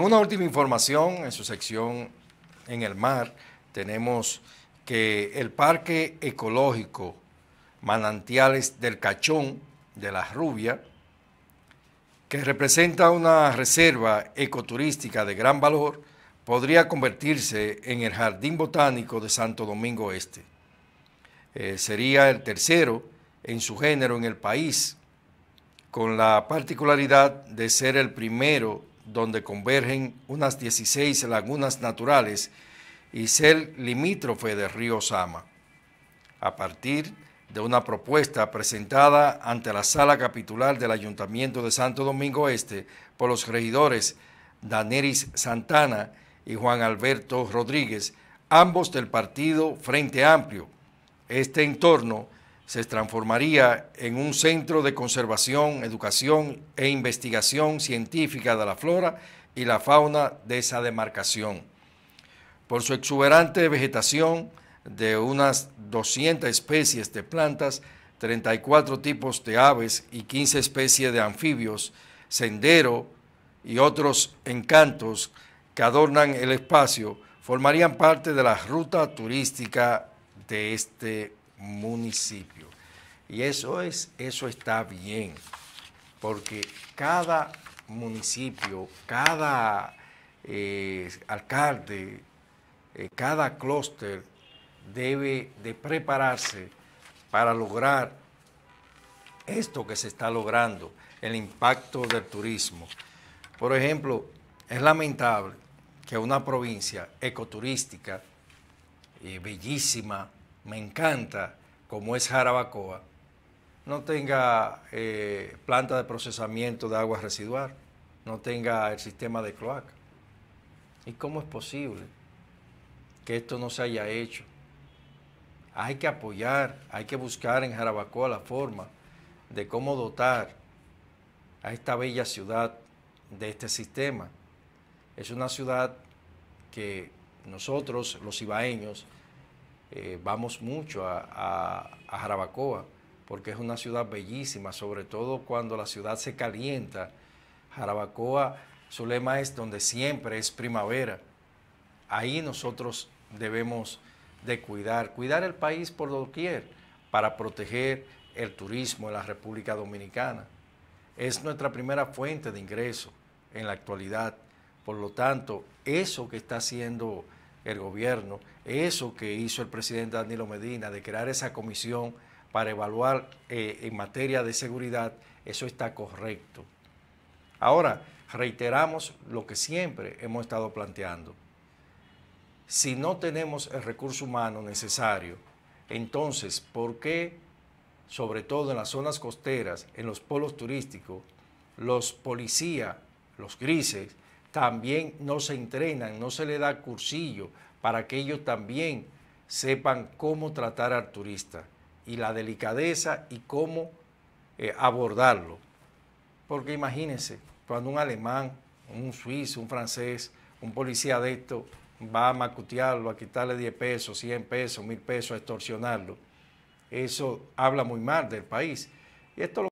Una última información en su sección en el mar. Tenemos que el Parque Ecológico Manantiales del Cachón de la Rubia, que representa una reserva ecoturística de gran valor, podría convertirse en el Jardín Botánico de Santo Domingo Este. Eh, sería el tercero en su género en el país, con la particularidad de ser el primero donde convergen unas 16 lagunas naturales y ser limítrofe de río Sama. A partir de una propuesta presentada ante la sala capitular del Ayuntamiento de Santo Domingo Este por los regidores Daneris Santana y Juan Alberto Rodríguez, ambos del partido Frente Amplio. Este entorno se transformaría en un centro de conservación, educación e investigación científica de la flora y la fauna de esa demarcación. Por su exuberante vegetación de unas 200 especies de plantas, 34 tipos de aves y 15 especies de anfibios, sendero y otros encantos que adornan el espacio, formarían parte de la ruta turística de este municipio. Y eso, es, eso está bien, porque cada municipio, cada eh, alcalde, eh, cada clúster debe de prepararse para lograr esto que se está logrando, el impacto del turismo. Por ejemplo, es lamentable que una provincia ecoturística, eh, bellísima, me encanta, como es Jarabacoa, no tenga eh, planta de procesamiento de agua residual, no tenga el sistema de cloaca. ¿Y cómo es posible que esto no se haya hecho? Hay que apoyar, hay que buscar en Jarabacoa la forma de cómo dotar a esta bella ciudad de este sistema. Es una ciudad que nosotros, los ibaeños, eh, vamos mucho a, Jarabacoa, porque es una ciudad bellísima, sobre todo cuando la ciudad se calienta. Jarabacoa, su lema es donde siempre es primavera. Ahí nosotros debemos de cuidar, cuidar el país por doquier para proteger el turismo en la República Dominicana. Es nuestra primera fuente de ingreso en la actualidad. Por lo tanto, eso que está haciendo el gobierno, eso que hizo el presidente Danilo Medina de crear esa comisión para evaluar eh, en materia de seguridad, eso está correcto. Ahora, reiteramos lo que siempre hemos estado planteando. Si no tenemos el recurso humano necesario, entonces, ¿por qué, sobre todo en las zonas costeras, en los polos turísticos, los policías, los grises, también no se entrenan, no se le da cursillo para que ellos también sepan cómo tratar al turista y la delicadeza y cómo eh, abordarlo. Porque imagínense, cuando un alemán, un suizo, un francés, un policía de esto va a macutearlo, a quitarle 10 pesos, 100 pesos, 1000 pesos, a extorsionarlo, eso habla muy mal del país. Y esto